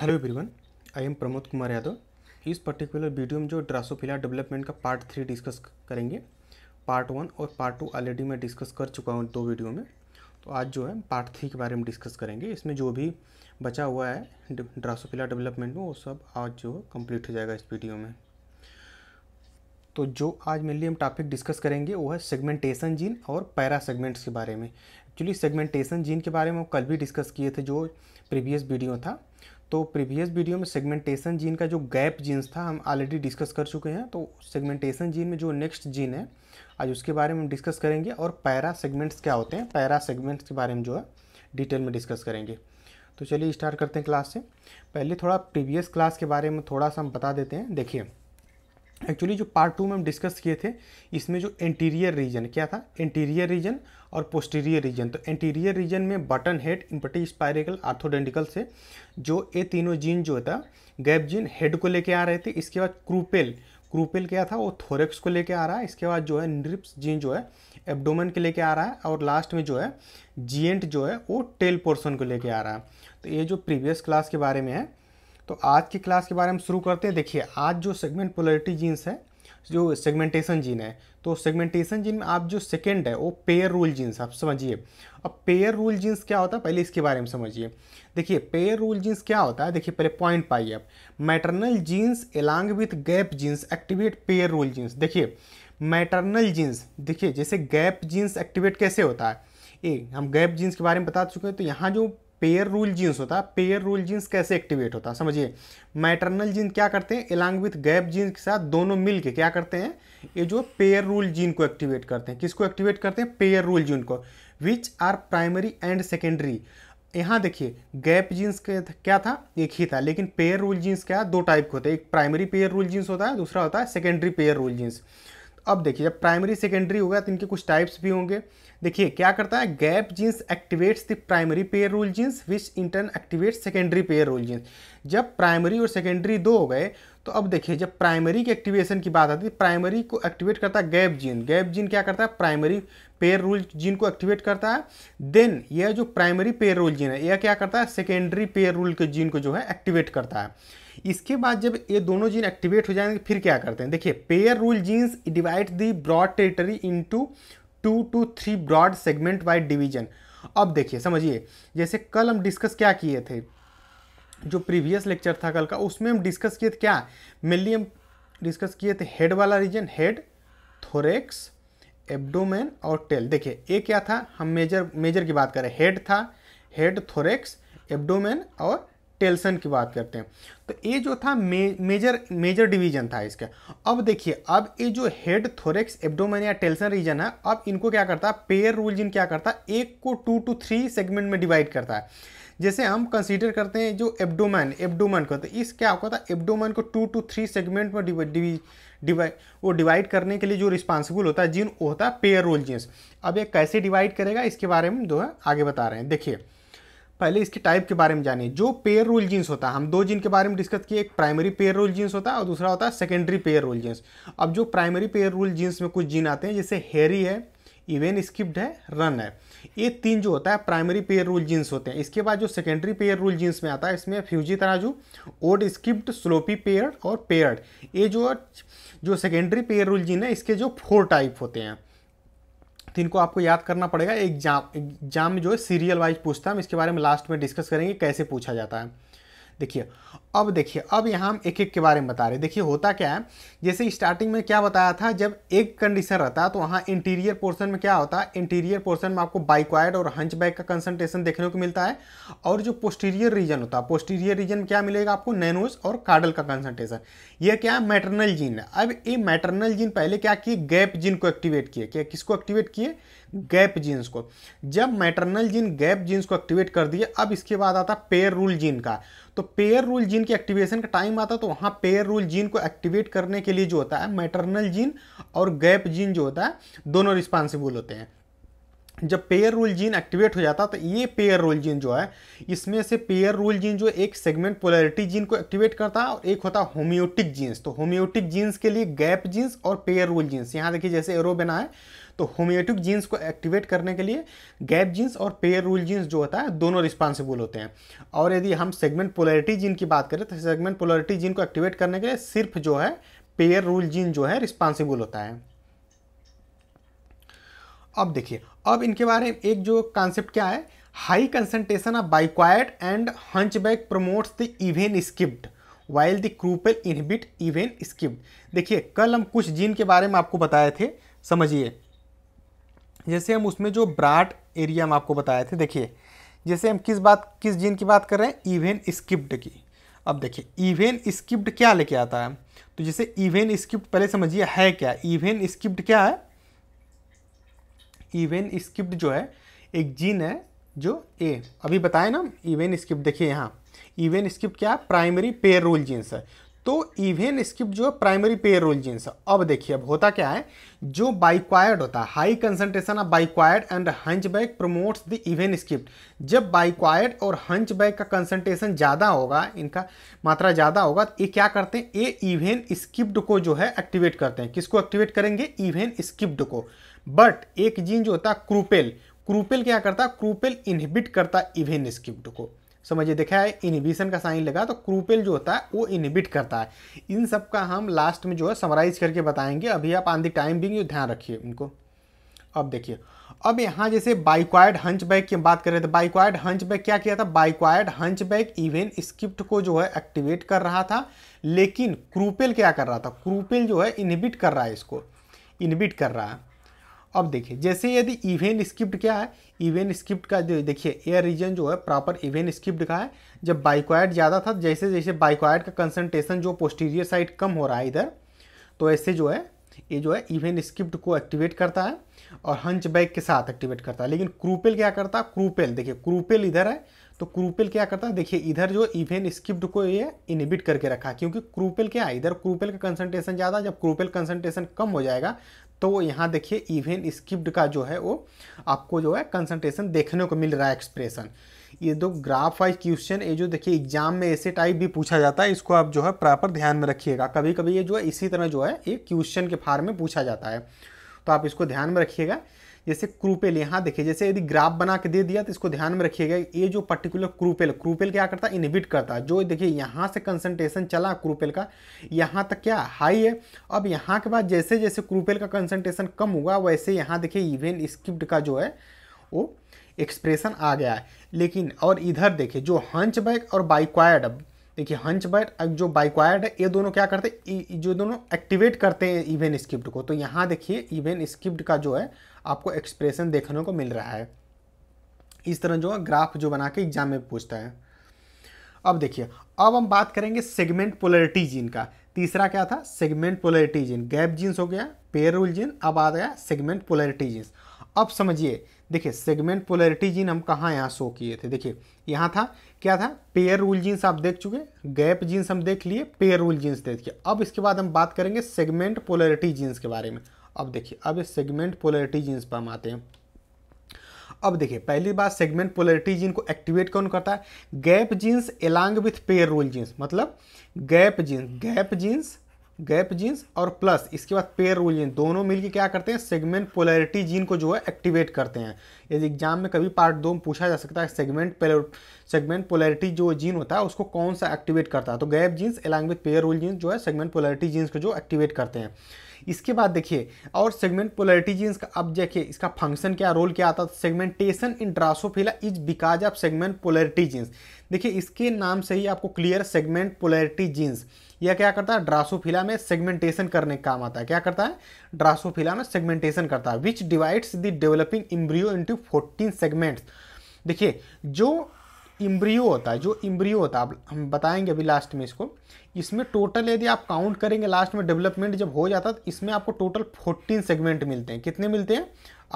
hello everyone I am Pramod Kumar Yadav इस particular video में जो ड्रासोफिला डेवलपमेंट का पार्ट थ्री डिस्कस करेंगे पार्ट वन और पार्ट टू ऑलरेडी मैं डिस्कस कर चुका हूँ दो वीडियो में तो आज जो है पार्ट थ्री के बारे में डिस्कस करेंगे इसमें जो भी बचा हुआ है ड्रासोफिला डेवलपमेंट में वो सब आज जो कम्प्लीट हो जाएगा इस वीडियो में तो जो आज मेनली हम टॉपिक डिस्कस करेंगे वो है सेगमेंटेशन जीन और पैरा सेगमेंट्स के बारे में एक्चुअली सेगमेंटेशन जीन के बारे में हम कल भी डिस्कस किए थे जो प्रीवियस वीडियो था तो प्रीवियस वीडियो में सेगमेंटेशन जीन का जो गैप जीन्स था हम ऑलरेडी डिस्कस कर चुके हैं तो सेगमेंटेशन जीन में जो नेक्स्ट जीन है आज उसके बारे में हम डिस्कस करेंगे और पैरा सेगमेंट्स क्या होते हैं पैरा सेगमेंट्स के बारे में जो है डिटेल में डिस्कस करेंगे तो चलिए स्टार्ट करते हैं क्लास से पहले थोड़ा प्रीवियस क्लास के बारे में थोड़ा सा हम बता देते हैं देखिए एक्चुअली जो पार्ट टू में हम डिस्कस किए थे इसमें जो इंटीरियर रीजन क्या था इंटीरियर रीजन और पोस्टीरियर रीजन तो एंटीरियर रीजन में buttonhead empty spiracle orthodenticle से जो ये तीनों जीन जो था गैप जीन हेड को लेके आ रहे थे इसके बाद क्रूपेल क्रूपेल क्या था वो थोरेक्स को लेके आ रहा है इसके बाद जो है निप्स जीन जो है एबडोमन के लेके आ रहा है और लास्ट में जो है जीएंट जो है वो टेल पोर्सन को लेके आ रहा है तो ये जो प्रीवियस क्लास के बारे में है तो आज की क्लास के बारे में शुरू करते हैं देखिए आज जो सेगमेंट पोलरिटी जीन्स है जो सेगमेंटेशन जीन है तो सेगमेंटेशन जीन में आप जो सेकेंड है वो पेयर रूल जीन्स आप समझिए अब पेयर रूल जीन्स क्या होता है पहले इसके बारे में समझिए देखिए पेयर रूल जीन्स क्या होता है देखिए पहले पॉइंट पाइए आप maternal genes along with gap genes activate pair rule genes देखिए मैटरनल जीन्स देखिए जैसे गैप जीन्स एक्टिवेट कैसे होता है ए हम गैप जीन्स के बारे में बता चुके हैं तो यहाँ जो पेयर रूल जीन्स होता है पेयर रूल जीन्स कैसे एक्टिवेट होता है समझिए मैटरनल जीन क्या करते हैं एलॉन्ग विथ गैप जीन्स के साथ दोनों मिल के क्या करते हैं ये जो पेयर रूल जीन को एक्टिवेट करते हैं किसको एक्टिवेट करते हैं पेयर रूल जीन को which are primary and secondary यहाँ देखिए गैप जीन्स के क्या था एक ही था लेकिन पेयर रूल जीन्स क्या दो टाइप के होते हैं एक प्राइमरी पेयर रूल जीन्स होता है दूसरा होता है सेकेंडरी पेयर रूल जीन्स अब देखिए जब प्राइमरी सेकेंडरी होगा तो इनके कुछ टाइप्स भी होंगे देखिए क्या करता है gap genes activates the primary pair rule genes which in turn activate secondary pair rule genes जब प्राइमरी और सेकेंडरी दो हो गए तो अब देखिए जब प्राइमरी के एक्टिवेशन की बात आती है प्राइमरी को एक्टिवेट करता है गैप जीन गैप जीन क्या करता है प्राइमरी पेयर रूल जीन को एक्टिवेट करता है देन यह जो प्राइमरी पेयर रोल जीन है यह क्या करता है सेकेंडरी पेयर रूल के जीन को जो है एक्टिवेट करता है इसके बाद जब ये दोनों जीन एक्टिवेट हो जाएंगे फिर क्या करते हैं देखिए pair rule genes divide the broad territory into two two three broad segment wide division अब देखिए समझिए जैसे कल हम डिस्कस क्या किए थे जो प्रीवियस लेक्चर था कल का उसमें हम डिस्कस किए थे क्या मेनली हम डिस्कस किए थे हेड वाला रीजन हेड थोरेक्स एब्डोमेन और टेल देखिए ये क्या था हम मेजर मेजर की बात करें हेड था हेड थोरेक्स एब्डोमेन और टेल्सन की बात करते हैं तो ये जो था मे, मेजर मेजर डिवीजन था इसका अब देखिए अब ये जो हेड थोरेक्स एब्डोमेन या टेल्सन रीजन है अब इनको क्या करता है पेयर रूल जिन क्या करता है एक को टू टू थ्री सेगमेंट में डिवाइड करता है जैसे हम कंसीडर करते हैं जो एब्डोमैन एब्डोमैन को तो इस क्या होता है एब्डोमैन को टू टू थ्री सेगमेंट में डिवाइड डिवाइड वो डिवाइड करने के लिए जो रिस्पांसिबल होता है जिन वो होता है पेयर रोल जिन्स अब ये कैसे डिवाइड करेगा इसके बारे में जो है आगे बता रहे हैं देखिए पहले इसके टाइप के बारे में जानिए जो पेयर रूल जीन्स होता है हम दो जीन के बारे में डिस्कस किए एक प्राइमरी पेयर रूल जीन्स होता है और दूसरा होता है सेकेंडरी पेयर रोल जीन्स अब जो प्राइमरी पेयर रूल जीन्स में कुछ जीन आते हैं जैसे हेरी है इवेन स्किप्ड है रन है ये तीन जो होता है प्राइमरी पेयर रूल जीन्स होते हैं इसके बाद जो सेकेंडरी पेयर रूल जीन्स में आता है इसमें fushi tarazu odd skipped sloppy pair और पेयर्ड ये जो जो सेकेंडरी पेयर रूल जीन है इसके जो फोर टाइप होते हैं तो इनको आपको याद करना पड़ेगा एग्जाम एग्जाम में जो है सीरियल वाइज पूछता है हम इसके बारे में लास्ट में डिस्कस करेंगे कैसे पूछा जाता है देखिए अब देखिए अब यहाँ हम एक एक के बारे में बता रहे हैं देखिए होता क्या है जैसे स्टार्टिंग में क्या बताया था जब एक कंडीशन रहता है तो वहाँ इंटीरियर पोर्शन में क्या होता है इंटीरियर पोर्शन में आपको बाइक्वाइड और हंच बैक का कंसंट्रेशन देखने को मिलता है और जो पोस्टीरियर रीजन होता है पोस्टीरियर रीजन में क्या मिलेगा आपको नैनोज और कार्डल का कंसनट्रेशन यह क्या है मैटरनल जीन है अब ये मैटरनल जीन पहले क्या किए गैप जीन को एक्टिवेट किए क्या किसको एक्टिवेट किए गैप जीन्स को जब मैटरनल जीन गैप जीन्स को एक्टिवेट कर दिए अब इसके बाद आता पेयर रूल जीन का तो पेयर रूल जीन जीन के एक्टिवेशन का टाइम आता है तो वहाँ पेयर रूल जीन को एक्टिवेट करने के लिए जो होता है मैटरनल जीन और गैप जीन जो होता है दोनों रिस्पांसिबल होते हैं जब पेयर रूल जीन एक्टिवेट हो जाता है तो ये पेयर रूल जीन जो है इसमें से पेयर रूल जीन जो एक सेगमेंट पोलरिटी जीन को एक्टिवेट करता है और एक होता है होम्योटिक जीन्स तो होम्योटिक जीन्स के लिए गैप जीन्स और पेयर रूल जीन्स यहाँ देखिए जैसे एरो बना है तो होम्योटिक जीन्स को एक्टिवेट करने के लिए गैप जीन्स और पेयर रूल जीन्स जो होता है दोनों रिस्पांसिबल होते हैं और यदि हम सेगमेंट पोलरिटी जीन की बात करें तो सेगमेंट पोलरिटी जीन को एक्टिवेट करने के लिए सिर्फ जो है पेयर रूल जीन जो है रिस्पॉन्सिबल होता है अब देखिए अब इनके बारे में एक जो कॉन्सेप्ट क्या है high concentration of bicoid and hunchback promotes the even skipped while the kruppel inhibit even skipped देखिए कल हम कुछ जीन के बारे में आपको बताए थे समझिए जैसे हम उसमें जो ब्राट एरिया हम आपको बताए थे देखिए जैसे हम किस बात किस जीन की बात कर रहे हैं इवेन स्किप्ड की अब देखिए इवेन स्किप्ड क्या लेके आता है तो जैसे इवेन स्किप्ड पहले समझिए है क्या इवेन स्किप्ड क्या है इवेन स्किप्ड जो है एक जीन है जो ए अभी बताए ना इवेन स्किप्ट देखिए यहाँ इवेन स्किप्ट क्या है प्राइमरी पेयर रोल जीन्स है तो इवेन स्किप जो है प्राइमरी पेयर रोल जीन्स अब देखिए अब होता क्या है जो बाइक्वायर्ड होता है high concentration of bicoid and hunchback promotes the even skip जब बाइक्वायर्ड और हंच बैक का कंसंट्रेशन ज़्यादा होगा इनका मात्रा ज़्यादा होगा तो ये क्या करते हैं ये इवेन स्किप्ड को जो है एक्टिवेट करते हैं किसको एक्टिवेट करेंगे इवेन स्किप्ड को बट एक जीन जो होता है क्रूपेल क्रूपेल क्या करता है क्रूपेल इनहिबिट करता है इवेन स्किप्ड को समझिए देखा है इनिबिशन का साइन लगा तो क्रूपेल जो होता है वो इनिबिट करता है इन सब का हम लास्ट में जो है समराइज करके बताएंगे अभी आप ऑन दी टाइम बिंग ध्यान रखिए उनको अब देखिए अब यहाँ जैसे बाइक्वाइड बैग की हम बात कर रहे थे बाइक्वाइड बैग क्या किया था बाइक्वाइड बैग इवेंट स्क्रिप्ट को जो है एक्टिवेट कर रहा था लेकिन क्रूपेल क्या कर रहा था क्रूपेल जो है इनहिबिट कर रहा है इसको इनिबिट कर रहा है अब देखिए जैसे यदि इवेंट स्क्रिप्ट क्या है इवेंट स्क्रिप्ट का देखिए एयर रीजन जो है प्रॉपर इवेंट स्क्रिप्ट का है जब बाइक्वाइड ज़्यादा था जैसे जैसे बाइक्वाइड का कंसनट्रेशन जो पोस्टीरियर साइड कम हो रहा है इधर तो ऐसे जो है ये जो है इवेंट स्क्रिप्ट को एक्टिवेट करता है और हंच बैग के साथ एक्टिवेट करता है लेकिन क्रूपेल क्या करता है क्रूपेल देखिए क्रूपेल इधर है तो क्रूपेल क्या करता है देखिए इधर जो इवेंट स्क्रिप्ट को ये इनिबिट करके रखा क्योंकि क्रूपेल क्या है इधर क्रूपेल का कंसंट्रेशन ज़्यादा जब क्रूपेल कंसनट्रेशन कम हो जाएगा तो यहाँ देखिए इवेन स्किप्ड का जो है वो आपको जो है कंसंट्रेशन देखने को मिल रहा है एक्सप्रेशन ये दो ग्राफ वाइज क्वेश्चन ये जो देखिए एग्जाम में ऐसे टाइप भी पूछा जाता है इसको आप जो है प्रॉपर ध्यान में रखिएगा कभी कभी ये जो है इसी तरह जो है ये क्वेश्चन के फार्म में पूछा जाता है तो आप इसको ध्यान में रखिएगा जैसे क्रूपेल यहाँ देखिए जैसे यदि ग्राफ बना के दे दिया तो इसको ध्यान में रखिएगा ये जो पर्टिकुलर क्रूपेल क्रूपेल क्या करता है इनहिबिट करता है जो देखिए यहाँ से कंसनट्रेशन चला क्रूपेल का यहाँ तक क्या हाई है अब यहाँ के बाद जैसे जैसे क्रूपेल का कंसनट्रेशन कम हुआ वैसे यहाँ देखिए इवेंट स्क्रिप्ट का जो है वो एक्सप्रेशन आ गया है लेकिन और इधर देखिए जो हंच बैग और बाइक्वायर्ड देखिए हंच बैट जो बाइक्वायर्ड है ये दोनों क्या करते हैं जो दोनों एक्टिवेट करते हैं इवेंट स्क्रिप्ट को तो यहाँ देखिए इवेंट स्क्रिप्ट का जो है आपको एक्सप्रेशन देखने को मिल रहा है इस तरह जो है ग्राफ जो बना के एग्जाम में पूछता है अब देखिए अब हम बात करेंगे सेगमेंट पोलरिटी जीन का तीसरा क्या था segment polarity gene gap genes हो गया पेयर रूल जीन अब आ गया सेगमेंट पोलरिटी जीन्स अब समझिए देखिए सेगमेंट पोलरिटी जीन हम कहाँ यहाँ शो किए थे देखिए यहाँ था क्या था पेयर रूल जीन्स आप देख चुके गैप जीन्स हम देख लिए पेयर रूल जीन्स देखिए अब इसके बाद हम बात करेंगे सेगमेंट पोलरिटी जीन्स के बारे में अब देखिए अब सेगमेंट पोलरिटी जीन्स पर हम आते हैं अब देखिए पहली बात सेगमेंट पोलरिटी जीन को एक्टिवेट कौन करता है gap genes along with pair rule genes मतलब gap genes gap genes gap genes और प्लस इसके बाद पेयर रोल जीन्स दोनों मिलकर क्या करते हैं सेगमेंट पोलरिटी जीन को जो है एक्टिवेट करते हैं यदि एग्जाम में कभी पार्ट दो में पूछा जा सकता है सेगमेंट सेगमेंट पोलरिटी जो जीन होता है उसको कौन सा एक्टिवेट करता है तो gap genes along with pair rule genes जो है सेगमेंट पोलरिटी जीन्स को जो एक्टिवेट करते हैं इसके बाद देखिए और सेगमेंट पोलरिटी जीन्स का अब देखिए इसका फंक्शन क्या रोल क्या आता था segmentation in Drosophila is because of segment polarity genes देखिए इसके नाम से ही आपको क्लियर सेगमेंट पोलरिटी जीन्स यह क्या करता है ड्रासोफिला में सेगमेंटेशन करने का काम आता है क्या करता है ड्रासोफिला में सेगमेंटेशन करता है which divides the developing embryo into fourteen segments देखिए जो इम्ब्रियो होता है जो इम्ब्रियो होता है हम बताएंगे अभी लास्ट में इसको इसमें टोटल यदि आप काउंट करेंगे लास्ट में डेवलपमेंट जब हो जाता है तो इसमें आपको टोटल फोर्टीन सेगमेंट मिलते हैं कितने मिलते हैं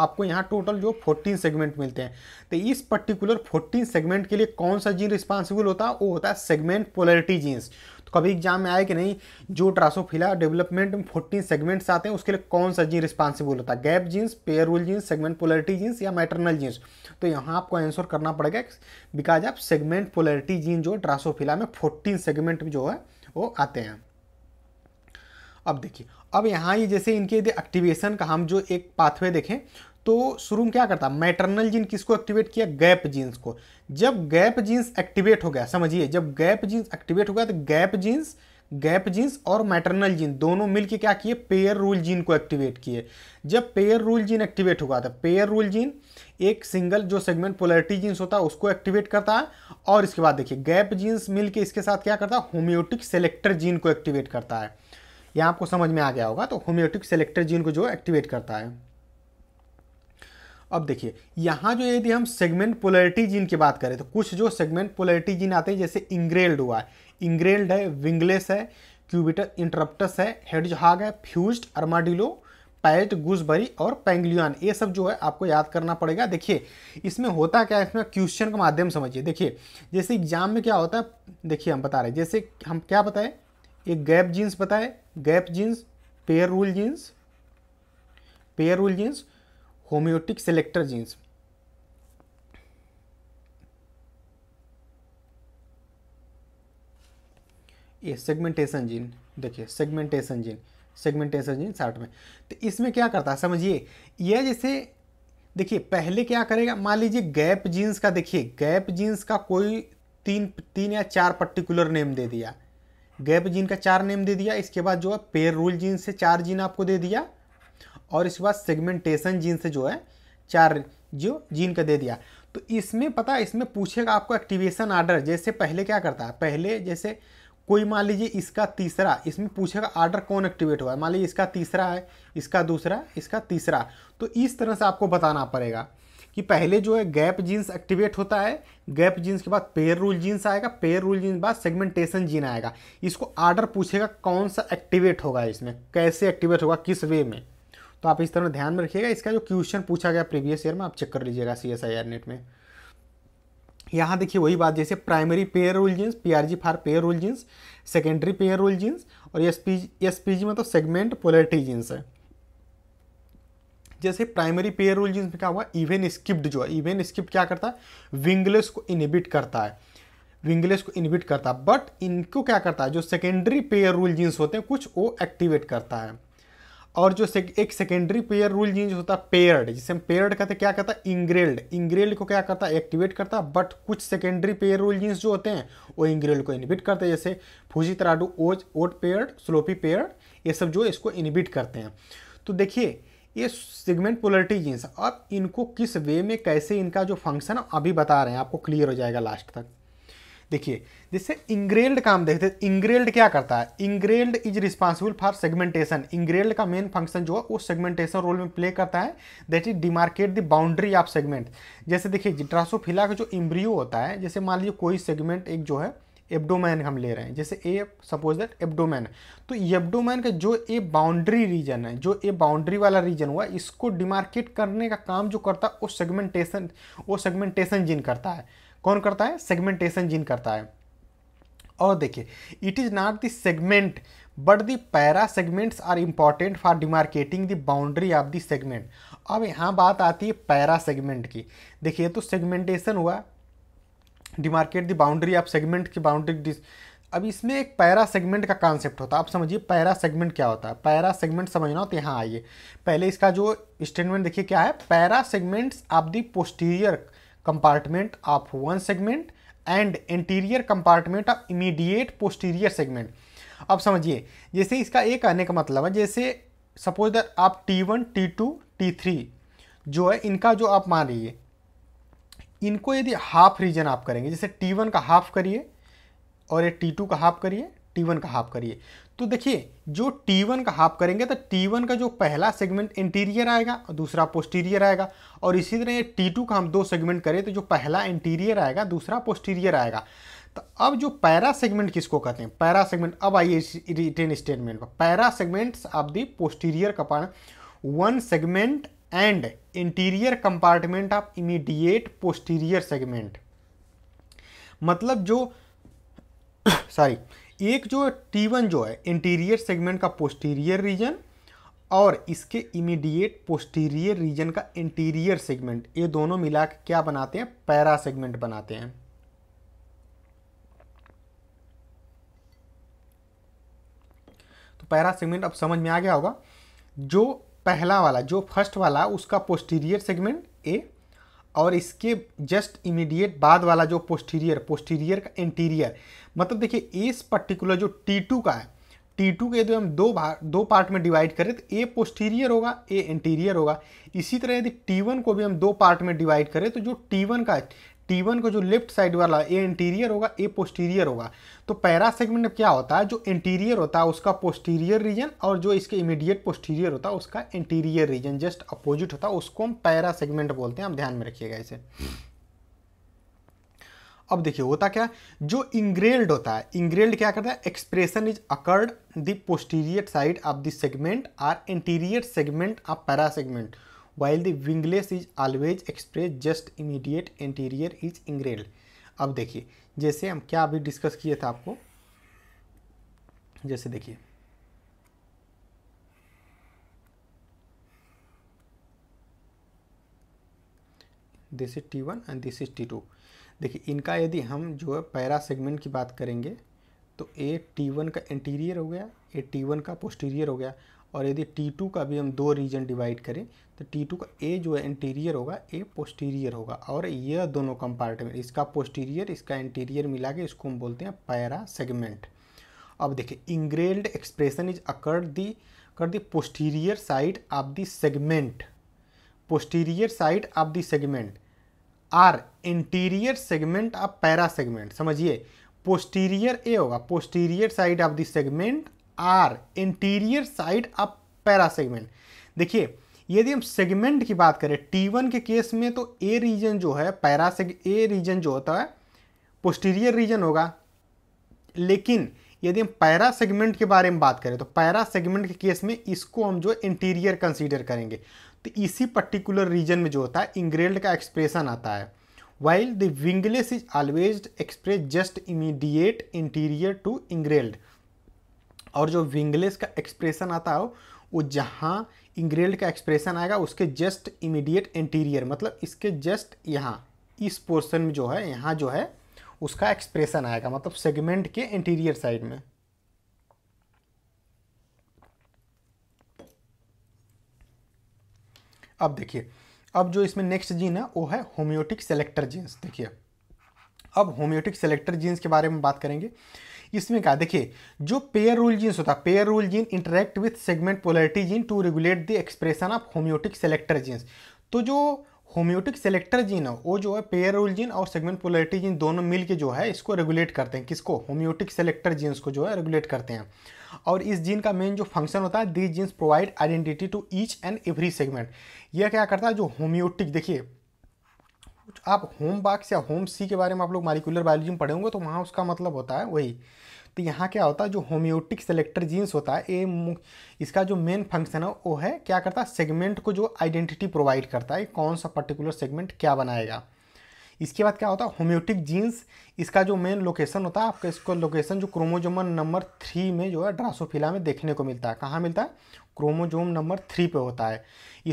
आपको यहाँ टोटल जो फोर्टीन सेगमेंट मिलते हैं तो इस पर्टिकुलर फोर्टीन सेगमेंट के लिए कौन सा जीन रिस्पॉन्सिबल होता है वो होता है सेगमेंट पोलरिटी जीन्स तो कभी एग्जाम में आए कि नहीं जो ट्रासोफिला डेवलपमेंट में फोर्टीन सेगमेंट्स आते हैं उसके लिए कौन सा जीन रिस्पॉन्सिबल होता है gap genes pair genes segment polarity genes या मैटरनल जीन्स तो यहाँ आपको आंसर करना पड़ेगा because of segment polarity gene जो ड्रासोफिला में फोर्टीन सेगमेंट जो है वो आते हैं अब देखिए अब यहाँ ये जैसे इनके यदि एक्टिवेशन का हम जो एक पाथवे देखें तो शुरू में क्या करता है मैटरनल जीन किसको एक्टिवेट किया गैप जीन्स को जब गैप जीन्स एक्टिवेट हो गया समझिए जब गैप जीन्स एक्टिवेट हो गया तो गैप जीन्स गैप जीन्स और मैटरनल जीन दोनों मिलके क्या किए पेयर रूल जीन को एक्टिवेट किए जब पेयर रूल जीन एक्टिवेट हुआ था पेयर रूल जीन एक सिंगल जो सेगमेंट पोलरिटी जीन्स होता है उसको एक्टिवेट करता है और इसके बाद देखिए गैप जीन्स मिलके इसके साथ क्या करता है होम्योटिक सेलेक्टर जीन को एक्टिवेट करता है यहाँ आपको समझ में आ गया होगा तो होम्योटिक सेलेक्टर जीन को जो एक्टिवेट करता है अब देखिए यहाँ जो यदि हम सेगमेंट पोलरिटी जीन की बात करें तो कुछ जो सेगमेंट पोलरिटी जीन आते हैं जैसे इंग्रेल्ड हुआ है इंग्रेल्ड है विंगलेस है क्यूबिटर इंटरप्टस है हेडजहाग है फ्यूज्ड अर्माडिलो पैट गुजबरी और पेंगलियन ये सब जो है आपको याद करना पड़ेगा देखिए इसमें होता क्या है इसमें क्वेश्चन का माध्यम समझिए देखिए जैसे एग्जाम में क्या होता है देखिए हम बता रहे हैं जैसे हम क्या बताएं एक गैप जीन्स बताए gap genes pair rule genes pair rule genes homeotic selector genes ये सेगमेंटेशन जीन देखिए सेगमेंटेशन जीन सेगमेंटेशन जीन साठ में तो इसमें क्या करता है समझिए यह जैसे देखिए पहले क्या करेगा मान लीजिए गैप जीन्स का देखिए गैप जीन्स का कोई तीन तीन या चार पर्टिकुलर नेम दे दिया गैप जीन का चार नेम दे दिया इसके बाद जो है पेयर रूल जीन से चार जीन आपको दे दिया और इसके बाद सेगमेंटेशन जीन से जो है चार जो जीन का दे दिया तो इसमें पता इसमें पूछेगा आपको एक्टिवेशन आर्डर जैसे पहले क्या करता है पहले जैसे कोई मान लीजिए इसका तीसरा इसमें पूछेगा आर्डर कौन एक्टिवेट हुआ है मान लीजिए इसका तीसरा है इसका दूसरा इसका तीसरा तो इस तरह से आपको बताना पड़ेगा कि पहले जो है गैप जीन्स एक्टिवेट होता है गैप जीन्स के बाद पेयर रूल जीन्स आएगा पेयर रूल जीन्स के बाद सेगमेंटेशन जीन आएगा इसको आर्डर पूछेगा कौन सा एक्टिवेट होगा इसमें कैसे एक्टिवेट होगा किस वे में तो आप इस तरह ध्यान में रखिएगा इसका जो क्वेश्चन पूछा गया प्रीवियस ईयर में आप चेक कर लीजिएगा सी एस आई नेट में यहाँ देखिए वही बात जैसे primary pair rule genes P R G for pair rule genes secondary pair rule genes और S P S P G मतलब सेगमेंट पोलरिटी जीन्स है जैसे प्राइमरी पेयर रूल जीन्स में क्या हुआ इवेन स्किप्ड जो है इवेन स्किप्ड क्या करता है विंगलेस को इनिबिट करता है विंगलेस को इनिबिट करता है बट इनको क्या करता है जो सेकेंडरी पेयर रूल जीन्स होते हैं कुछ वो एक्टिवेट करता है और जो से, एक सेकेंडरी पेयर रूल चेंज होता है पेयर्ड जिसे हम पेयर्ड कहते क्या कहता है इंग्रेल्ड इंग्रेल्ड को क्या करता है एक्टिवेट करता है बट कुछ सेकेंडरी पेयर रूल जीन्स जो होते हैं वो इंग्रेल्ड को इनिबिट करते हैं जैसे फूजी तराडू ओज ओट पेयर्ड स्लोपी पेयर्ड ये सब जो इसको इनिबिट करते हैं तो देखिए ये सिगमेंट पोलरिटी जीन्स अब इनको किस वे में कैसे इनका जो फंक्शन अभी बता रहे हैं आपको क्लियर हो जाएगा लास्ट तक देखिए जिससे इंग्रेल्ड काम देखते हैं इंग्रेल्ड क्या करता है engrailed is responsible for segmentation engrailed का मेन फंक्शन जो है वो सेगमेंटेशन रोल में प्ले करता है that is demarcate the boundary of segment जैसे देखिए जिट्रासोफिला का जो इम्ब्रियो होता है जैसे मान लीजिए कोई सेगमेंट एक जो है एब्डोमैन हम ले रहे हैं जैसे ए सपोज दैट एब्डोमैन तो एब्डोमैन का जो ए बाउंड्री रीजन है जो ए बाउंड्री वाला रीजन हुआ इसको डिमार्केट करने का काम जो करता है वो सेगमेंटेशन वो सेगमेंटेशन जिन करता है कौन करता है सेगमेंटेशन जीन करता है और देखिए it is not the segment but the parasegments are important for demarcating the boundary of the segment अब यहाँ बात आती है पैरा सेगमेंट की देखिए तो सेगमेंटेशन हुआ demarcate the boundary of segment की बाउंड्री अब इसमें एक पैरा सेगमेंट का कॉन्सेप्ट होता है आप समझिए पैरा सेगमेंट क्या होता है पैरा सेगमेंट समझना हो तो यहाँ आइए पहले इसका जो स्टेटमेंट देखिए क्या है parasegments of the posterior compartment of one segment and anterior compartment of immediate posterior segment अब समझिए जैसे इसका एक आने का मतलब है जैसे सपोज दैट आप T one T two T three जो है इनका जो आप मान रही है इनको यदि हाफ रीजन आप करेंगे जैसे टी वन का हाफ करिए और ये टी टू का हाफ करिए टी वन का हाफ करिए तो देखिए जो T1 का हाफ करेंगे तो T1 का जो पहला सेगमेंट इंटीरियर आएगा और दूसरा पोस्टीरियर आएगा और इसी तरह ये T2 का हम दो सेगमेंट करें तो जो पहला इंटीरियर आएगा दूसरा पोस्टीरियर आएगा तो अब जो पैरा सेगमेंट किसको कहते हैं पैरा सेगमेंट अब आइए रिटेन स्टेटमेंट पर parasegment of the posterior कपाण one segment and anterior compartment of immediate posterior segment मतलब जो सॉरी एक जो T1 जो है इंटीरियर सेगमेंट का पोस्टीरियर रीजन और इसके इमीडिएट पोस्टीरियर रीजन का इंटीरियर सेगमेंट ये दोनों मिला के क्या बनाते हैं पैरा सेगमेंट बनाते हैं तो पैरा सेगमेंट अब समझ में आ गया होगा जो पहला वाला जो फर्स्ट वाला उसका पोस्टीरियर सेगमेंट ए और इसके जस्ट इमीडिएट बाद वाला जो पोस्टीरियर पोस्टीरियर का इंटीरियर मतलब देखिए इस पर्टिकुलर जो टी टू का है टी टू के यदि हम दो भाग दो पार्ट में डिवाइड करें तो ए पोस्टीरियर होगा ए इंटीरियर होगा इसी तरह यदि टी वन को भी हम दो पार्ट में डिवाइड करें तो जो टी वन का T1 को जो लेफ्ट साइड वाला ए इंटीरियर होगा ए पोस्टीरियर होगा तो पैरा सेगमेंट क्या होता है जो इंटीरियर होता है उसका पोस्टीरियर रीजन और जो इसके इमीडिएट पोस्टीरियर होता है उसका इंटीरियर रीजन जस्ट अपोजिट होता है उसको हम पैरा सेगमेंट बोलते हैं आप ध्यान में रखिएगा इसे अब देखिए होता क्या जो इंग्रेल्ड होता है इंग्रेल्ड क्या करता है expression is occurred the posterior side of the segment or anterior segment of parasegment while the wingless is always express just immediate anterior is ingrained अब देखिए जैसे हम क्या अभी डिस्कस किए थे आपको जैसे देखिए this is T one and this is T two देखिए इनका यदि हम जो है पैरा सेगमेंट की बात करेंगे तो ए टी वन का इंटीरियर हो गया ए टी वन का पोस्टीरियर हो गया और यदि T2 का भी हम दो रीजन डिवाइड करें तो T2 का ए जो है इंटीरियर होगा ए पोस्टीरियर होगा और यह दोनों कंपार्टमेंट इसका पोस्टीरियर इसका इंटीरियर मिला के इसको हम बोलते हैं पैरा सेगमेंट अब देखिए engrailed expression is occurred the कर the posterior side of the segment posterior side of the segment or anterior segment of parasegment समझिए पोस्टीरियर ए होगा posterior side of the segment or anterior side of parasegment देखिए यदि हम segment की बात करें टी वन के केस में तो ए रीजन जो है पैरा से ए रीजन जो होता है पोस्टीरियर रीजन होगा लेकिन यदि हम पैरा सेगमेंट के बारे में बात करें तो पैरा सेगमेंट के केस में इसको हम जो इंटीरियर कंसीडर करेंगे तो इसी पर्टिकुलर रीजन में जो होता है इंग्रेल्ड का एक्सप्रेशन आता है while the wingless is always express just immediate anterior to engrailed और जो विंगलेस का एक्सप्रेशन आता हो वो जहाँ इंग्रेल्ड का एक्सप्रेशन आएगा उसके जस्ट इमीडिएट इंटीरियर मतलब इसके जस्ट यहाँ इस पोर्शन में जो है यहाँ जो है उसका एक्सप्रेशन आएगा मतलब सेगमेंट के इंटीरियर साइड में अब देखिए अब जो इसमें नेक्स्ट जीन है वो है होम्योटिक सेलेक्टर जीन्स देखिए अब होम्योटिक सेलेक्टर जीन्स के बारे में बात करेंगे इसमें कहा देखिए जो पेयर रूल जीन्स होता है pair rule gene interact with segment polarity gene to regulate the expression of homeotic selector genes तो जो होम्योटिक सेलेक्टर जीन है वो जो है पेयर रूल जीन और सेगमेंट पोलरिटी जीन दोनों मिल के जो है इसको रेगुलेट करते हैं किसको होम्योटिक सेलेक्टर जीन्स को जो है रेगुलेट करते हैं और इस जीन का मेन जो फंक्शन होता है this genes provide identity to each and every segment यह क्या करता है जो होम्योटिक देखिए आप होम बाक्स या होम सी के बारे में आप लोग मालिकुलर बायोलॉजी में पढ़े होंगे तो वहाँ उसका मतलब होता है वही तो यहाँ क्या होता है जो होम्योटिक सेलेक्टर जीन्स होता है ये इसका जो मेन फंक्शन है वो है क्या करता है सेगमेंट को जो आइडेंटिटी प्रोवाइड करता है कौन सा पर्टिकुलर सेगमेंट क्या बनाएगा इसके बाद क्या होता है होम्योटिक जीन्स इसका जो मेन लोकेशन होता है आपका इसको लोकेशन जो क्रोमोजोम नंबर थ्री में जो है ड्रासोफिला में देखने को मिलता है कहाँ मिलता है क्रोमोजोम नंबर थ्री पे होता है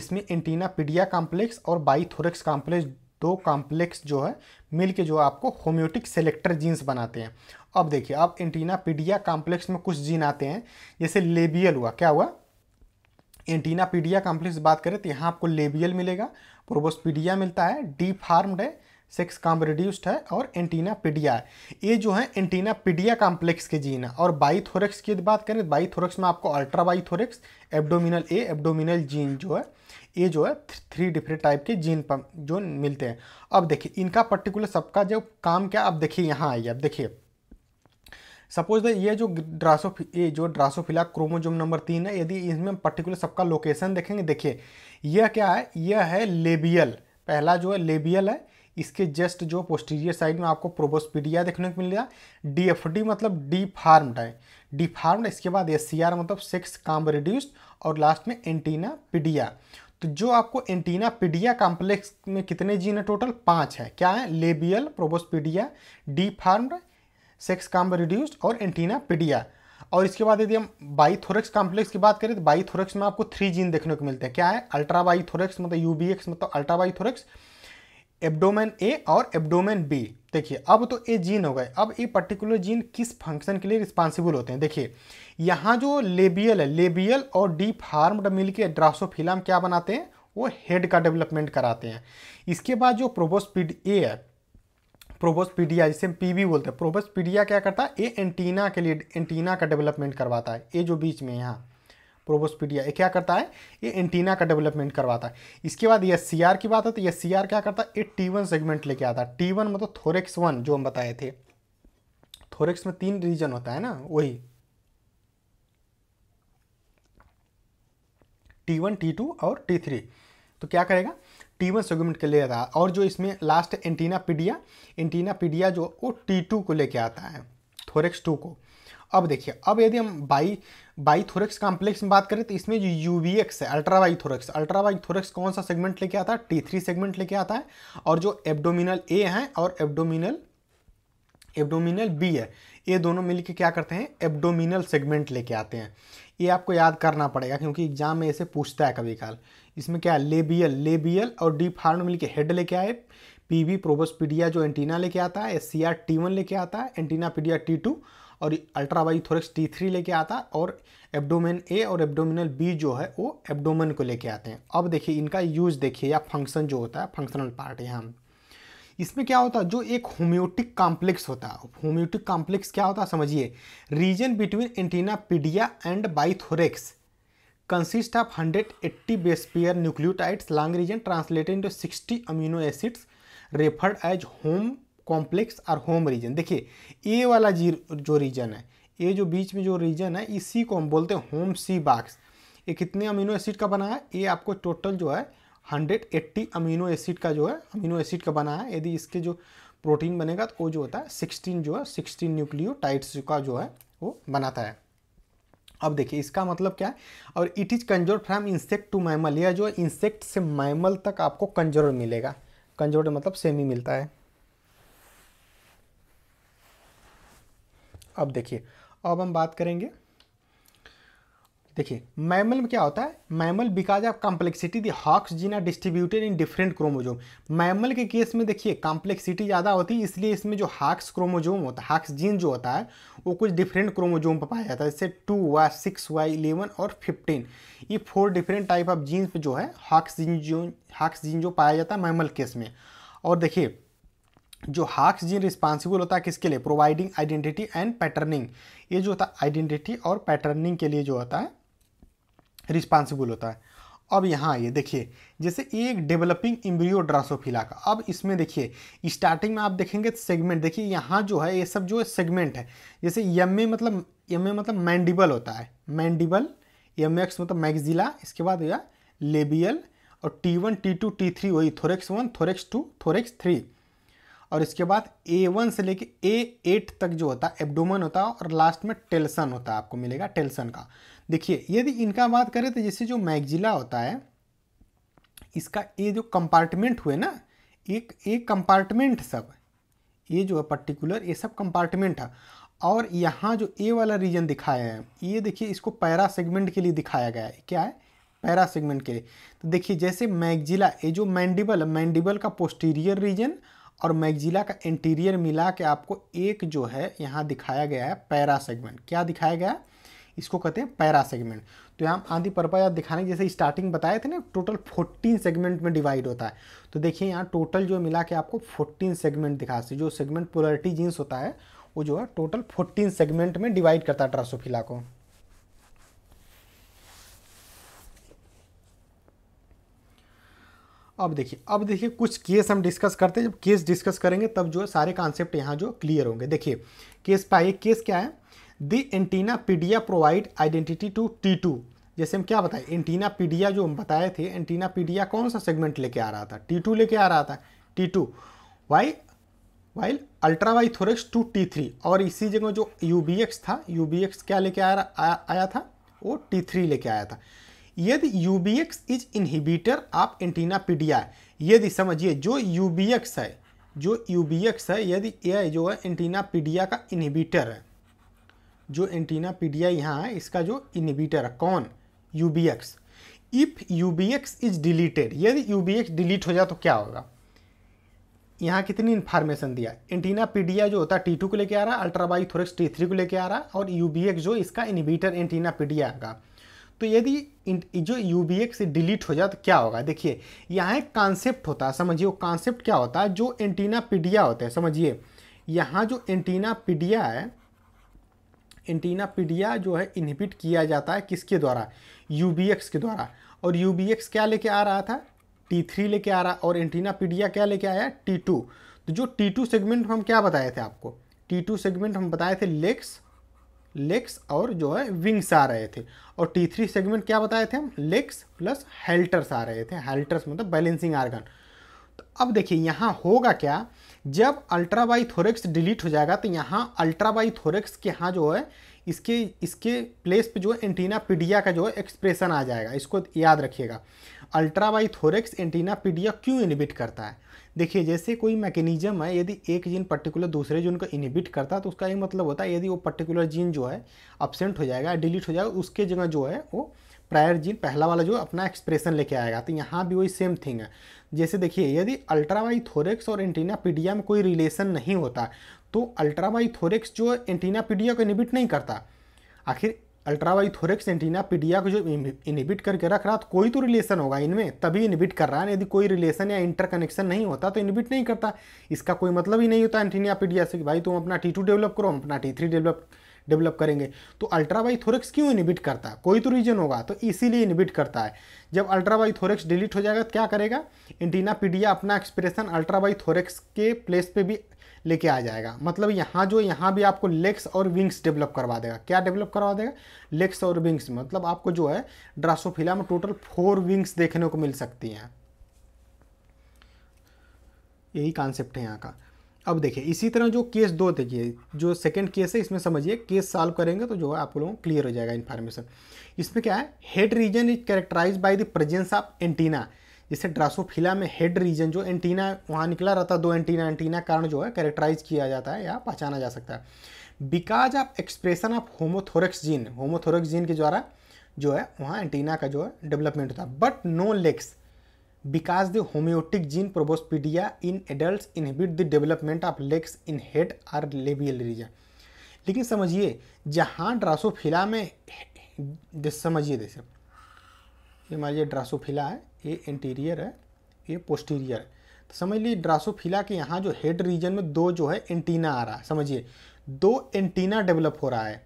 इसमें एंटीना पीडिया कॉम्प्लेक्स और बाईथोरेक्स कॉम्प्लेक्स दो कॉम्प्लेक्स जो है मिल के जो आपको होम्योटिक सेलेक्टर जीन्स बनाते हैं अब देखिए अब एंटीना पीडिया कॉम्प्लेक्स में कुछ जीन आते हैं जैसे लेबियल हुआ क्या हुआ एंटीना पीडिया कॉम्प्लेक्स बात करें तो यहाँ आपको लेबियल मिलेगा प्रोबोस्पीडिया मिलता है डी फार्म्ड है सेक्स काम रिड्यूस्ड है और एंटीना पीडिया है ये जो है एंटीना पीडिया कॉम्प्लेक्स के जीन है और बाईथोरेक्स की बात करें तो बाईथोरेक्स में आपको ultrabithorax abdominal A abdominal gene जो है ये जो है थ्री डिफरेंट टाइप के जीन पर जो मिलते हैं अब देखिए इनका पर्टिकुलर सबका जो काम क्या अब देखिए यहाँ आइए अब देखिए सपोज द ये जो ड्रासोफि ये जो ड्रासोफिला क्रोमोजोम नंबर तीन है यदि इसमें पर्टिकुलर सबका लोकेशन देखेंगे देखिए यह क्या है यह है लेबियल पहला जो है लेबियल है इसके जस्ट जो पोस्टीरियर साइड में आपको प्रोबोस्पीडिया देखने को मिल मिलेगा डी मतलब डी फार्मड है डी फार्मड इसके बाद एस मतलब सेक्स काम रिड्यूस्ड और लास्ट में एंटीना पीडिया तो जो आपको एंटीना पीडिया कॉम्प्लेक्स में कितने जीन है टोटल पाँच है क्या है labial proboscipedia deformed sex comb reduced और एंटीना पीडिया और इसके बाद यदि हम बाईथोरक्स कॉम्प्लेक्स की बात करें तो बाईथोरक्स में आपको थ्री जीन देखने को मिलते हैं क्या है अल्ट्रा बाईथोरक्स मतलब यूबीएक्स मतलब अल्ट्रा बाईथोरक्स एबडोमेन ए और एबडोमेन बी देखिए अब तो ये जीन हो गए अब ये पर्टिकुलर जीन किस फंक्शन के लिए रिस्पॉन्सिबल होते हैं देखिए यहाँ जो लेबियल है लेबियल और डी फार्म्ड मिल के ड्रासोफिलाम क्या बनाते हैं वो हेड का डेवलपमेंट कराते हैं इसके बाद जो प्रोबोस्पीड ए है प्रोबोस्पीडिया जिसे हम पी बोलते हैं प्रोबोस्पीडिया क्या करता है ए एंटीना के लिए एंटीना का डेवलपमेंट करवाता है ए जो बीच में यहाँ प्रोबोस्पीडिया ये क्या करता है ये एंटीना का डेवलपमेंट करवाता है इसके बाद ये सी की बात है तो ये सी क्या करता है ये टी सेगमेंट लेके आता है टी मतलब थोरेक्स वन जो हम बताए थे थोरेक्स में तीन रीजन होता है ना वही टी वन टी टू और टी थ्री तो क्या करेगा टी वन सेगमेंट के लिए आता है और जो इसमें last antennapedia antennapedia जो वो टी टू को लेके आता है थोरेक्स टू को अब देखिए अब यदि हम बाई बाईथोरिक्स कॉम्प्लेक्स में बात करें तो इसमें जो यूवीएक्स है अल्ट्रा बाईथोरिक्स अल्ट्रा बाईथोरिक्स कौन सा सेगमेंट लेके आता है टी थ्री सेगमेंट लेके आता है और जो एब्डोमिनल ए है और एब्डोमिनल एब्डोमिनल बी है ये दोनों मिलके क्या करते हैं एब्डोमिनल सेगमेंट लेके आते हैं ये आपको याद करना पड़ेगा क्योंकि एग्जाम में ऐसे पूछता है कभी काल इसमें क्या है लेबियल लेबियल और डी फार्म मिलकर हेड लेके आए पीवी प्रोबोस्पीडिया जो एंटीना लेके आता है S C R T one लेके आता है एंटीना पीडिया टी टू और ultrabithorax T three लेके आता और एब्डोमेन ए और एब्डोमिनल बी जो है वो एब्डोमेन को लेके आते हैं अब देखिए इनका यूज देखिए या फंक्शन जो होता है फंक्शनल पार्ट यहाँ इसमें क्या होता है जो एक होम्योटिक कॉम्प्लेक्स होता है होम्योटिक कॉम्प्लेक्स क्या होता है समझिए region between antennapedia and bithorax consist of 180 eighty base pair nucleotides long region translated into 60 amino acids referred as home complex और होम रीजन देखिए ए वाला जी जो रीजन है ये जो बीच में जो रीजन है इसी को हम बोलते हैं होम सी बाक्स ये कितने अमीनो एसिड का बना है ये आपको टोटल जो है 180 अमीनो एसिड का जो है अमीनो एसिड का बना है यदि इसके जो प्रोटीन बनेगा तो वो जो होता है 16 जो है 16 न्यूक्लियो का जो है वो बनाता है अब देखिए इसका मतलब क्या है और it is conserved from insect to mammal यह जो है इंसेक्ट से मैमल तक आपको कंजोर मिलेगा कंजोर मतलब सेमी मिलता है अब देखिए अब हम बात करेंगे देखिए मैमल में क्या होता है mammal because of complexity the hox gene are distributed in different chromosome mammal के केस में देखिए कॉम्प्लेक्सिटी ज़्यादा होती है इसलिए इसमें जो हाक्स क्रोमोजोम होता है हाक्स जीन जो होता है वो कुछ डिफरेंट क्रोमोजोम पर पाया जाता है जैसे टू हुआ सिक्स हुआ इलेवन और फिफ्टीन ये four different type of genes पर जो है हॉक्स जीन जो हाक्स जीन जो पाया जाता है मैमल केस में और देखिए जो हाक्स जीन रिस्पांसिबल होता है किसके लिए प्रोवाइडिंग आइडेंटिटी एंड पैटर्निंग ये जो होता है आइडेंटिटी और पैटर्निंग के लिए जो होता है रिस्पॉन्सिबल होता है अब यहाँ आइए देखिए जैसे एक डेवलपिंग इम्ब्रियो ड्रासोफिला का अब इसमें देखिए स्टार्टिंग में आप देखेंगे सेगमेंट देखिए यहाँ जो है ये सब जो सेगमेंट है जैसे यम ए मतलब यम ए मतलब मैंडिबल होता है मैंडिबल यम एक्स मतलब मैगजिला इसके बाद लेबियल और T one T two T three वही thorax one thorax two thorax three और इसके बाद ए वन से लेके ए एट तक जो होता है एबडोमन होता है और लास्ट में टेल्सन होता है आपको मिलेगा टेल्सन का देखिए यदि इनका बात करें तो जैसे जो मैगजिला होता है इसका ये जो कंपार्टमेंट हुए ना एक एक कंपार्टमेंट सब ये जो है पर्टिकुलर ये सब कंपार्टमेंट है और यहाँ जो ए वाला रीजन दिखाया है ये देखिए इसको पैरा सेगमेंट के लिए दिखाया गया है क्या है पैरा सेगमेंट के लिए तो देखिए जैसे मैगजिला ये जो मैंडिबल मैंडिबल का पोस्टीरियर रीजन और मैगजिला का इंटीरियर मिला के आपको एक जो है यहाँ दिखाया गया है पैरा सेगमेंट क्या दिखाया गया है इसको कहते हैं पैरा सेगमेंट तो यहाँ आंधी पर्पज आप दिखाने जैसे स्टार्टिंग बताए थे ना टोटल 14 सेगमेंट में डिवाइड होता है तो देखिए यहाँ टोटल जो मिला के आपको 14 सेगमेंट दिखा सकते जो सेगमेंट पोलरिटी जीन्स होता है वो जो है टोटल 14 सेगमेंट में डिवाइड करता है ड्रासोफिला को अब देखिए अब देखिए कुछ केस हम डिस्कस करते हैं जब केस डिस्कस करेंगे तब जो है सारे कॉन्सेप्ट यहाँ जो क्लियर होंगे देखिए केस पाइए केस क्या है the antennapedia provide identity to T two जैसे हम क्या बताए एंटीना पीडिया जो हम बताए थे एंटीना पीडिया कौन सा सेगमेंट लेके आ रहा था टी टू लेके आ रहा था टी टू वाई while ultrabithorax to T three और इसी जगह जो यू बी एक्स था यू बी एक्स क्या लेके आया आया था वो टी थ्री लेके आया था यदि यूबीएक्स इज इनहिबिटर आप एंटीना पीडीआई यदि समझिए जो यूबीएक्स है जो यूबीएक्स है यदि यह जो है एंटीना पीडिया का इनहिबिटर है जो एंटीना पीडिया यहाँ है इसका जो इनहिबिटर है कौन UBX if UBX is deleted यदि यूबीएक्स डिलीट हो जाए तो क्या होगा यहाँ कितनी इन्फॉर्मेशन दिया एंटीना पीडिया जो होता है टी टू को लेके आ रहा है अल्ट्राबाई थोरेक्स टी थ्री को लेके आ रहा है और UBX जो इसका इनहिबिटर एंटीना पीडिया का तो यदि जो यू एक्स डिलीट हो जाए तो क्या होगा देखिए यहाँ एक कॉन्सेप्ट होता है समझिए वो कॉन्सेप्ट क्या होता है जो एंटीना पीडिया होता है समझिए यहाँ जो एंटीना पीडिया है एंटीना पीडिया जो है इनहिबिट किया जाता है किसके द्वारा यू के द्वारा और यू क्या लेके आ रहा था टी थ्री लेके आ रहा और एंटीना पीडिया क्या लेके आया टी टू तो जो टी टू सेगमेंट हम क्या बताए थे आपको टी टू सेगमेंट हम बताए थे लेग्स लेग्स और जो है विंग्स आ रहे थे और टी थ्री सेगमेंट क्या बताए थे हम लेग्स प्लस हेल्टर्स आ रहे थे हेल्टर्स मतलब बैलेंसिंग आर्गन तो अब देखिए यहाँ होगा क्या जब अल्ट्राबाई थोरेक्स डिलीट हो जाएगा तो यहाँ अल्ट्राबाई थोरेक्स के यहाँ जो है इसके इसके प्लेस पे जो है एंटीना पीडिया का जो है एक्सप्रेशन आ जाएगा इसको याद रखिएगा अल्ट्राबाई थोरेक्स एंटीना पीडिया क्यों इनिबिट करता है देखिए जैसे कोई मैकेनिज्म है यदि एक जीन पर्टिकुलर दूसरे जीन को इनहिबिट करता है तो उसका ये मतलब होता है यदि वो पर्टिकुलर जीन जो है अपसेंट हो जाएगा डिलीट हो जाएगा उसके जगह जो है वो प्रायर जीन पहला वाला जो अपना एक्सप्रेशन लेके आएगा तो यहाँ भी वही सेम थिंग है जैसे देखिए यदि अल्ट्रावाई थोरेक्स और एंटीना पीडिया में कोई रिलेशन नहीं होता तो अल्ट्रावाई थोरेक्स जो एंटीना पीडिया को इनिबिट नहीं करता आखिर अल्ट्रावाइथोरिक एंटीना पीडिया को जो इनिबिट करके रख रहा तो कोई तो रिलेशन होगा इनमें तभी इनिबिट कर रहा है यदि कोई रिलेशन या इंटरकनेक्शन नहीं होता तो इनिबिट नहीं करता इसका कोई मतलब ही नहीं होता एंटीनिया पीडिया से कि भाई तुम अपना टी टू डेवलप करो अपना टी थ्री डेवलप डेवलप करेंगे तो अल्ट्रावाइथोरेक्स क्यों इनिबिट करता है कोई तो रीजन होगा तो इसीलिए इनिबिट करता है जब थोरिक्स डिलीट हो जाएगा तो क्या करेगा इंटीना पीडिया अपना एक्सप्रेशन थोरिक्स के प्लेस पर भी लेके आ जाएगा मतलब यहाँ जो यहाँ भी आपको लेग्स और विंग्स डेवलप करवा देगा क्या डेवलप करवा देगा लेग्स और विंग्स मतलब आपको जो है ड्रासोफिला में टोटल फोर विंग्स देखने को मिल सकती हैं यही कॉन्सेप्ट है यहाँ का अब देखिए इसी तरह जो केस दो देखिए जो सेकंड केस है इसमें समझिए केस सॉल्व करेंगे तो जो है आप लोगों को क्लियर हो जाएगा इन्फॉर्मेशन इसमें क्या है head region is characterize by the presence of antenna जैसे ड्रासोफिला में हेड रीजन जो एंटीना वहाँ निकला रहता है दो एंटीना एंटीना कारण जो है कैरेक्टराइज किया जाता है या पहचाना जा सकता है because of expression of homothorax gene homothorax gene के द्वारा जो है वहाँ एंटीना का जो है डेवलपमेंट होता है but no legs because the homeotic gene proboscipedia in adult inhibit the development of legs in head are labial region लेकिन समझिए जहाँ ड्रासोफिला में समझिए जैसे ये मान लीजिए ड्रासोफिला है ये इंटीरियर है ये पोस्टीरियर है तो समझ लीजिए ड्रासोफिला के यहाँ जो हेड रीजन में दो जो है एंटीना आ रहा है समझिए दो एंटीना डेवलप हो रहा है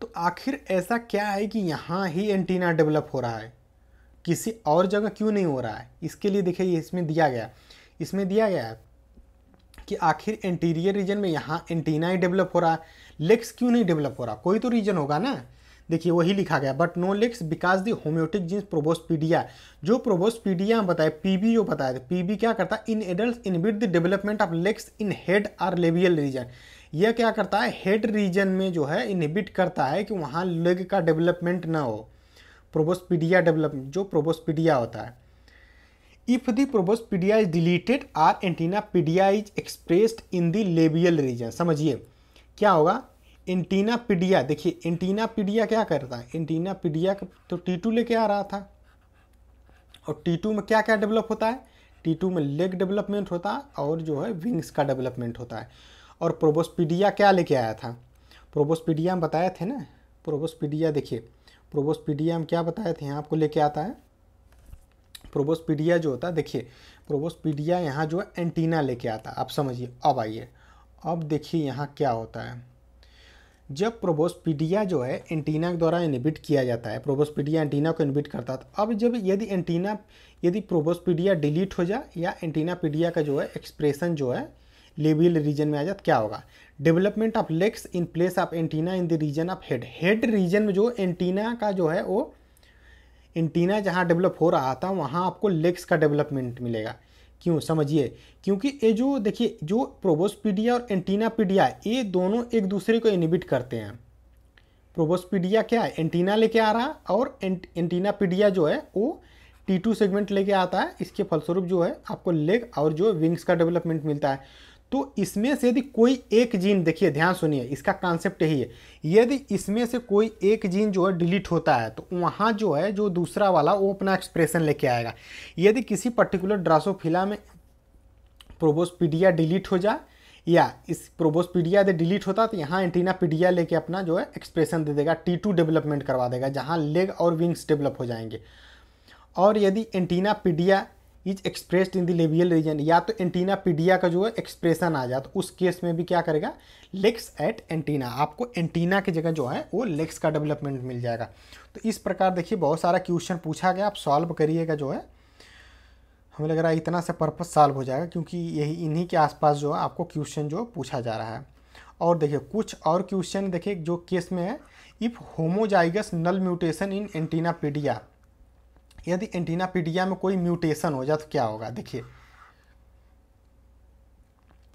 तो आखिर ऐसा क्या है कि यहाँ ही एंटीना डेवलप हो रहा है किसी और जगह क्यों नहीं हो रहा है इसके लिए देखिए ये इसमें दिया गया इसमें दिया गया है कि आखिर इंटीरियर रीजन में यहाँ एंटीना ही डेवलप हो रहा है लेग्स क्यों नहीं डेवलप हो रहा कोई तो रीजन होगा ना देखिए वही लिखा गया but no legs because the homeotic genes proboscipedia जो प्रोबोस्पीडिया हम बताए पीबी जो बताया था पीबी क्या करता है in adult inhibit the development of legs in head are labial region यह क्या करता है हेड रीजन में जो है इनहिबिट करता है कि वहाँ लेग का डेवलपमेंट ना हो प्रोबोस्पीडिया डेवलपमेंट जो प्रोबोस्पीडिया होता है if the proboscipedia is deleted are antennapedia is expressed in the labial region समझिए क्या होगा एंटीना पीडिया देखिए एंटीना पीडिया क्या करता है एंटीना पीडिया तो टी टू लेके आ रहा था और टी टू में क्या क्या डेवलप होता है टी टू में लेग डेवलपमेंट होता है और जो है विंग्स का डेवलपमेंट होता है और प्रोबोस्पीडिया क्या लेके आया था प्रोबोस्पीडिया हम बताए थे ना प्रोबोस्पीडिया देखिए प्रोबोस्पीडिया हम क्या बताए थे यहाँ आपको लेके आता है प्रोबोस्पीडिया जो होता है देखिए प्रोबोस्पीडिया यहाँ जो है एंटीना लेके आता है आप समझिए अब आइए अब देखिए यहाँ क्या होता है जब प्रोबोस्पीडिया जो है एंटीना के द्वारा इनिबिट किया जाता है प्रोबोस्पीडिया एंटीना को इनिबिट करता था तो अब जब यदि एंटीना यदि प्रोबोस्पीडिया डिलीट हो जाए या एंटीना पीडिया का जो है एक्सप्रेशन जो है लेबियल रीजन में आ जाए तो क्या होगा development of legs in place of antenna in the region of head head region में जो एंटीना का जो है वो एंटीना जहाँ डेवलप हो रहा था वहाँ आपको लेग्स का डेवलपमेंट मिलेगा क्यों समझिए क्योंकि ये जो देखिए जो प्रोबोस्पीडिया और एंटीना पीडिया ये दोनों एक दूसरे को इनिबिट करते हैं प्रोबोस्पीडिया क्या है एंटीना लेके आ रहा और एंट, एंटीना पीडिया जो है वो टी टू सेगमेंट लेके आता है इसके फलस्वरूप जो है आपको लेग और जो विंग्स का डेवलपमेंट मिलता है तो इसमें से यदि कोई एक जीन देखिए ध्यान सुनिए इसका कॉन्सेप्ट यही है यदि इसमें से कोई एक जीन जो है डिलीट होता है तो वहाँ जो है जो दूसरा वाला वो अपना एक्सप्रेशन लेके आएगा यदि किसी पर्टिकुलर ड्रासोफिला में प्रोबोसपीडिया डिलीट हो जाए या इस प्रोबोस्पीडिया यदि डिलीट होता तो यहाँ एंटीना पीडिया लेके अपना जो है एक्सप्रेशन दे देगा टी टू डेवलपमेंट करवा देगा जहाँ लेग और विंग्स डेवलप हो जाएंगे और यदि antennapedia is expressed in the labial region या तो एंटीना पीडिया का जो है एक्सप्रेशन आ जाए तो उस केस में भी क्या करेगा लेग्स एट एंटीना आपको एंटीना की जगह जो है वो लेग्स का डेवलपमेंट मिल जाएगा तो इस प्रकार देखिए बहुत सारा क्वेश्चन पूछा गया आप सॉल्व करिएगा जो है हमें लग रहा है इतना सा पर्पज़ सॉल्व हो जाएगा क्योंकि यही इन्हीं के आसपास जो है आपको क्वेश्चन जो पूछा जा रहा है और देखिए कुछ और क्वेश्चन देखिए जो केस में है if homozygous null mutation in antennapedia यदि एंटीना पीडिया में कोई म्यूटेशन हो जाए तो क्या होगा देखिए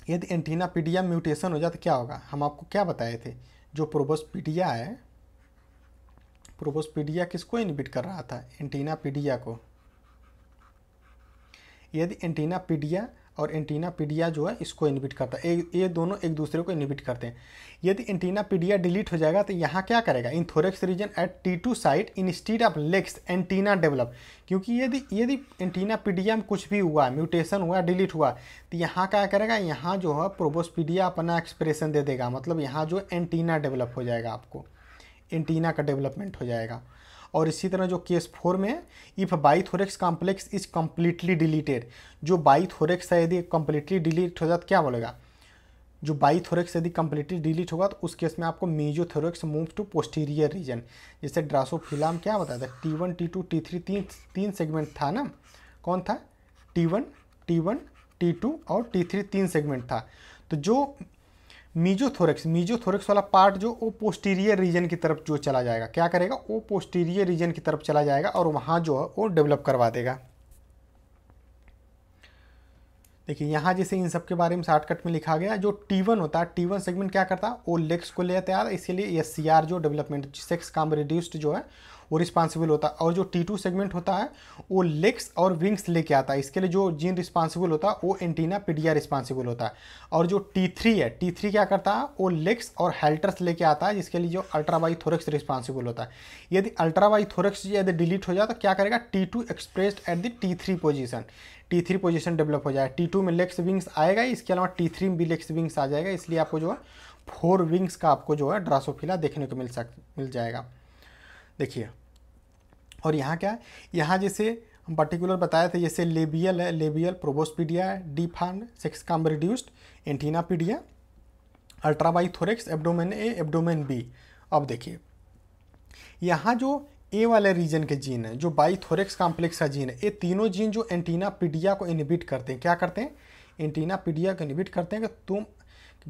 यदि एंटीना पीडिया म्यूटेशन हो जाए तो क्या होगा हम आपको क्या बताए थे जो प्रोबोस्पीडिया है प्रोबोस्पीडिया किसको इनबिट कर रहा था एंटीना पीडिया को यदि एंटीना पीडिया और एंटीना पीडिया जो है इसको इनिबिट करता है ये दोनों एक दूसरे को इनिबिट करते हैं यदि एंटीना पीडिया डिलीट हो जाएगा तो यहाँ क्या करेगा in thorax region at T two site instead of legs antenna develop क्योंकि यदि यदि एंटीना पीडिया में कुछ भी हुआ म्यूटेशन हुआ डिलीट हुआ तो यहाँ क्या करेगा यहाँ जो है प्रोबोसपीडिया अपना एक्सप्रेशन दे देगा मतलब यहाँ जो एंटीना डेवलप हो जाएगा आपको एंटीना का डेवलपमेंट हो जाएगा और इसी तरह जो केस फोर में है if bithorax complex is completely deleted जो बाइथोरेक्स है यदि कम्प्लीटली डिलीट हो जाए तो क्या बोलेगा जो बाइथोरेक्स यदि कम्प्लीटली डिलीट होगा तो उस केस में आपको mesothorax move to posterior region जैसे ड्रासोफिलाम क्या बताया था T one T two T three तीन तीन सेगमेंट था ना कौन था T one T one T two और टी थ्री तीन सेगमेंट था तो जो मीजोथोरेक्स मीजोथोरेक्स वाला पार्ट जो वो पोस्टीरियर रीजन की तरफ जो चला जाएगा क्या करेगा वो पोस्टीरियर रीजन की तरफ चला जाएगा और वहाँ जो है वो डेवलप करवा देगा देखिए यहाँ जैसे इन सब के बारे में शॉर्टकट में लिखा गया जो टी वन होता है टी वन सेगमेंट क्या करता है वो लेग्स को ले तैयार इसीलिए ये सी आर जो डेवलपमेंट सेक्स काम रिड्यूस्ड जो है वो रिस्पांसिबल होता है और जो टी टू सेगमेंट होता है वो लेग्स और विंग्स लेके आता है इसके लिए जो जीन रिस्पांसिबल होता है वो एंटीना पीडिया रिस्पांसिबल होता है और जो टी थ्री है टी थ्री क्या करता है वो लेग्स और हेल्टर्स लेके आता है जिसके लिए जो अल्ट्रावाई थोरक्स रिस्पांसिबल होता है यदि अल्ट्रावाई थोरक्स यदि डिलीट हो जाए तो क्या करेगा T two expressed at the T three position T three position develop हो जाए टी टू में लेग्स विंग्स आएगा इसके अलावा टी थ्री में भी लेग्स विंग्स आ जाएगा इसलिए आपको जो है फोर विंग्स का आपको जो है ड्रासोफिला देखने को मिल सक मिल जाएगा देखिए और यहाँ क्या है यहाँ जैसे हम पर्टिकुलर बताए थे जैसे लेबियल है लेबियल प्रोबोस्पीडिया है डी फांड सेक्स काम reduced antennapedia ultrabithorax abdomen A abdomen B अब देखिए यहाँ जो ए वाले रीजन के जीन हैं जो बाईथोरिक्स कॉम्प्लेक्स का जीन है ये तीनों जीन जो एंटीना पीडिया को इनिबिट करते हैं क्या करते हैं एंटीना पीडिया को इनिबिट करते हैं कि तुम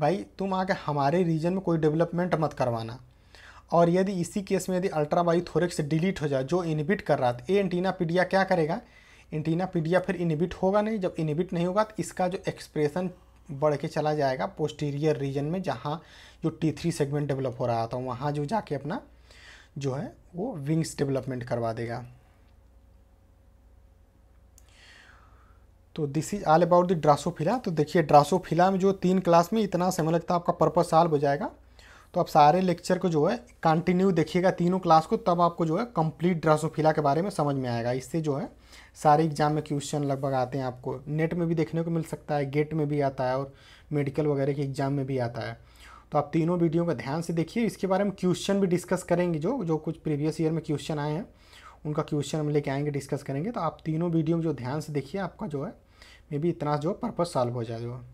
भाई तुम आके हमारे रीजन में कोई डेवलपमेंट मत करवाना और यदि इसी केस में यदि अल्ट्रा बाईथोरिक्स डिलीट हो जाए जो इनिबिट कर रहा था ए एंटीना पीडिया क्या करेगा एंटीना पीडिया फिर इनिबिट होगा नहीं जब इनिबिट नहीं होगा तो इसका जो एक्सप्रेशन बढ़ के चला जाएगा पोस्टीरियर रीजन में जहाँ जो टी थ्री सेगमेंट डेवलप हो रहा था वहाँ जो जाके अपना जो है वो विंग्स डेवलपमेंट करवा देगा तो this is all about the Drosophila तो देखिए ड्रासोफिला में जो तीन क्लास में इतना समय लगता है आपका पर्पज साल हो जाएगा तो आप सारे लेक्चर को जो है कंटिन्यू देखिएगा तीनों क्लास को तब आपको जो है कंप्लीट ड्रासोफिला के बारे में समझ में आएगा इससे जो है सारे एग्जाम में क्वेश्चन लगभग आते हैं आपको नेट में भी देखने को मिल सकता है गेट में भी आता है और मेडिकल वगैरह के एग्जाम में भी आता है तो आप तीनों वीडियो का ध्यान से देखिए इसके बारे में क्वेश्चन भी डिस्कस करेंगे जो जो कुछ प्रीवियस ईयर में क्वेश्चन आए हैं उनका क्वेश्चन हम लेके आएंगे डिस्कस करेंगे तो आप तीनों वीडियो जो ध्यान से देखिए आपका जो है मे बी इतना जो पर्पज़ सॉल्व हो जाए जो